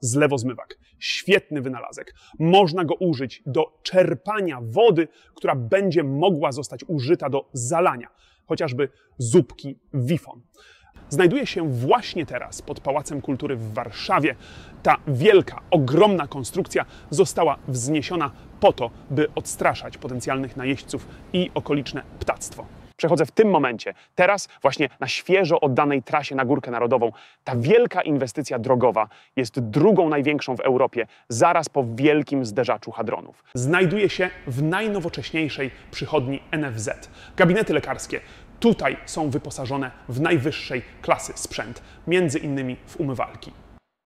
z lewozmywak. Świetny wynalazek. Można go użyć do czerpania wody, która będzie mogła zostać użyta do zalania, chociażby zupki wifon. Znajduje się właśnie teraz pod Pałacem Kultury w Warszawie. Ta wielka, ogromna konstrukcja została wzniesiona po to, by odstraszać potencjalnych najeźdźców i okoliczne ptactwo przechodzę w tym momencie, teraz właśnie na świeżo oddanej trasie na Górkę Narodową. Ta wielka inwestycja drogowa jest drugą największą w Europie, zaraz po wielkim zderzaczu hadronów. Znajduje się w najnowocześniejszej przychodni NFZ. Gabinety lekarskie, tutaj są wyposażone w najwyższej klasy sprzęt, między innymi w umywalki.